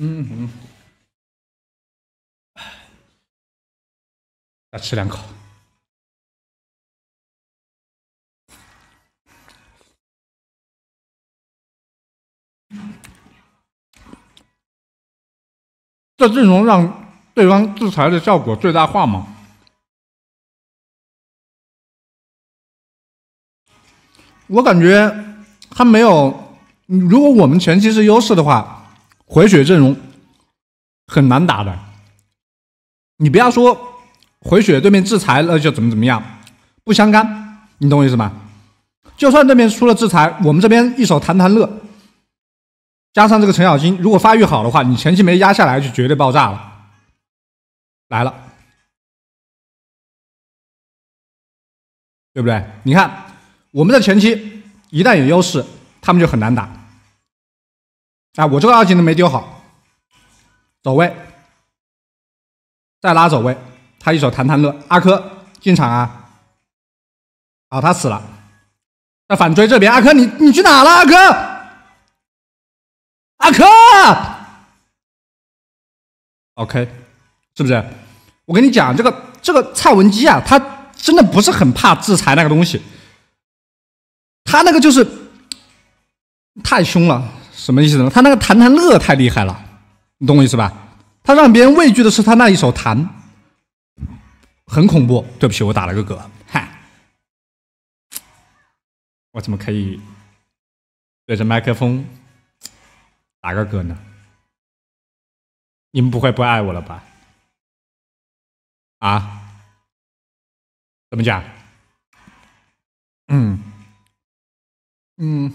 嗯嗯，再吃两口。这阵容让对方制裁的效果最大化吗？我感觉他没有。如果我们前期是优势的话。回血阵容很难打的，你不要说回血对面制裁了就怎么怎么样，不相干，你懂我意思吗？就算对面出了制裁，我们这边一手弹弹乐，加上这个程咬金，如果发育好的话，你前期没压下来就绝对爆炸了，来了，对不对？你看，我们的前期一旦有优势，他们就很难打。啊，我这个二技能没丢好，走位，再拉走位，他一手弹弹乐，阿珂进场啊，好，他死了，那反追这边，阿珂你你去哪了，阿珂，阿珂，OK，是不是？我跟你讲，这个这个蔡文姬啊，他真的不是很怕制裁那个东西，他那个就是太凶了。什么意思呢？他那个弹弹乐太厉害了，你懂我意思吧？他让别人畏惧的是他那一手弹，很恐怖。对不起，我打了个嗝，嗨，我怎么可以对着麦克风打个嗝呢？你们不会不爱我了吧？啊？怎么讲？嗯，嗯。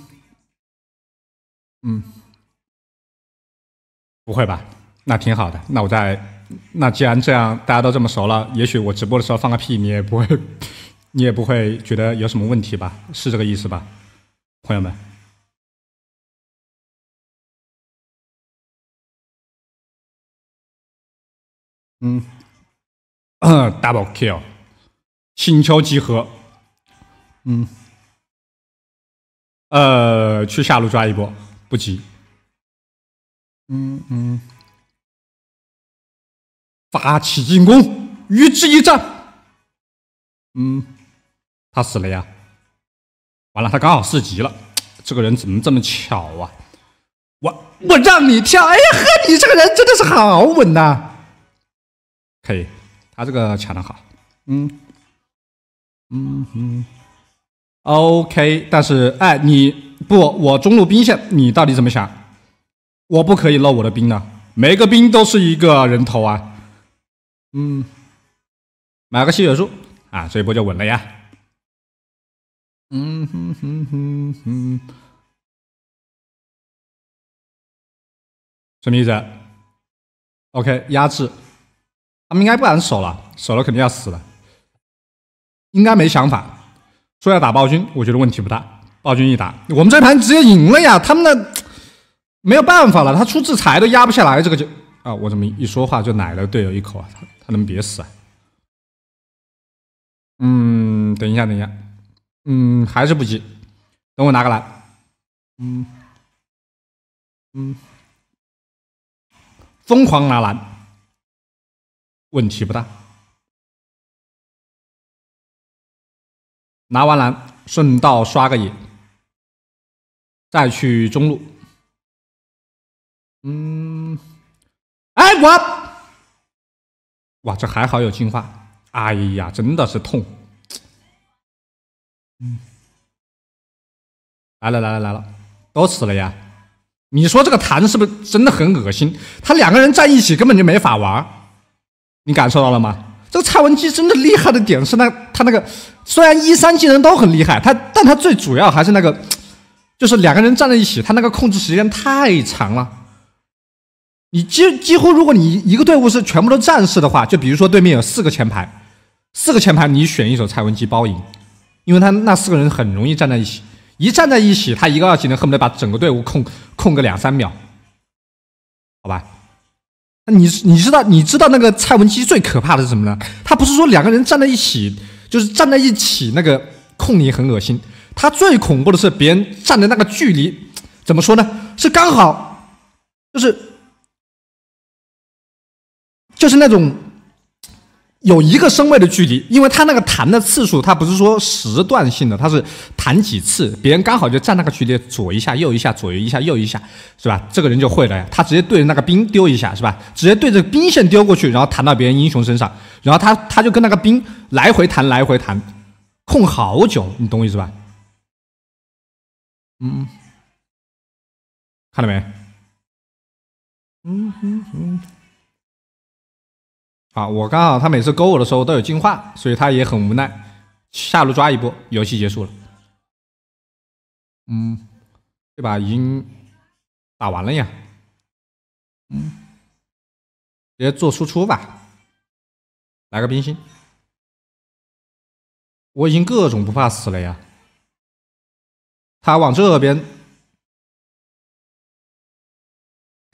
嗯，不会吧？那挺好的。那我再……那既然这样，大家都这么熟了，也许我直播的时候放个屁，你也不会，你也不会觉得有什么问题吧？是这个意思吧，朋友们？嗯，l e K，i l l 请求集合。嗯，呃，去下路抓一波。不急，嗯嗯，发起进攻，与之一战。嗯，他死了呀！完了，他刚好四级了。这个人怎么这么巧啊？我我让你跳，哎呀呵，你这个人真的是好稳呐！可以，他这个抢的好，嗯嗯嗯，OK。但是哎，你。不，我中路兵线，你到底怎么想？我不可以漏我的兵呢？每个兵都是一个人头啊。嗯，买个吸血术啊，这一波就稳了呀。嗯哼哼哼哼，什么意思？OK，压制，他们应该不敢守了，守了肯定要死了。应该没想法，说要打暴君，我觉得问题不大。暴君一打，我们这盘直接赢了呀！他们的没有办法了，他出制裁都压不下来，这个就啊，我怎么一说话就奶了队友一口啊，他他能别死啊？嗯，等一下，等一下，嗯，还是不急，等我拿个蓝，嗯嗯，疯狂拿蓝，问题不大，拿完蓝顺道刷个野。再去中路，嗯，哎我，哇，这还好有进化，哎呀，真的是痛，嗯，来了来了来了，都死了呀！你说这个弹是不是真的很恶心？他两个人在一起根本就没法玩，你感受到了吗？这个蔡文姬真的厉害的点是那他那个，虽然一三技能都很厉害，他但他最主要还是那个。就是两个人站在一起，他那个控制时间太长了。你几几乎，如果你一个队伍是全部都战士的话，就比如说对面有四个前排，四个前排你选一手蔡文姬包赢，因为他那四个人很容易站在一起，一站在一起，他一个二技能恨不得把整个队伍控控个两三秒，好吧？你你知道你知道那个蔡文姬最可怕的是什么呢？他不是说两个人站在一起，就是站在一起那个控你很恶心。他最恐怖的是，别人站的那个距离，怎么说呢？是刚好，就是，就是那种有一个身位的距离。因为他那个弹的次数，他不是说时段性的，他是弹几次，别人刚好就站那个距离，左一下，右一下，左一下，右一下，是吧？这个人就会了呀，他直接对着那个兵丢一下，是吧？直接对着兵线丢过去，然后弹到别人英雄身上，然后他他就跟那个兵来回弹，来回弹，控好久，你懂我意思吧？嗯，看到没？嗯嗯嗯。啊，我刚好他每次勾我的时候都有净化，所以他也很无奈。下路抓一波，游戏结束了。嗯，这把已经打完了呀。嗯，直接做输出吧，来个冰心。我已经各种不怕死了呀。他往这边，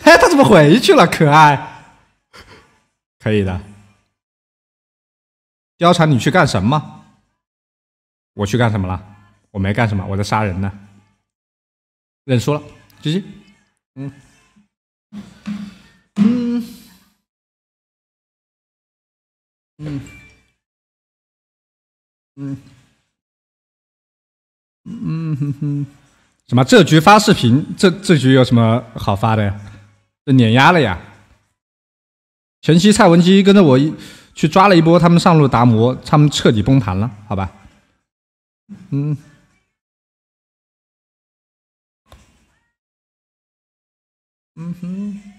哎，他怎么回去了？可爱，可以的。貂蝉，你去干什么？我去干什么了？我没干什么，我在杀人呢。认输了，继续。嗯，嗯，嗯，嗯。嗯哼哼，什么这局发视频？这这局有什么好发的呀？这碾压了呀！前期蔡文姬跟着我一去抓了一波，他们上路达摩，他们彻底崩盘了，好吧？嗯，嗯哼。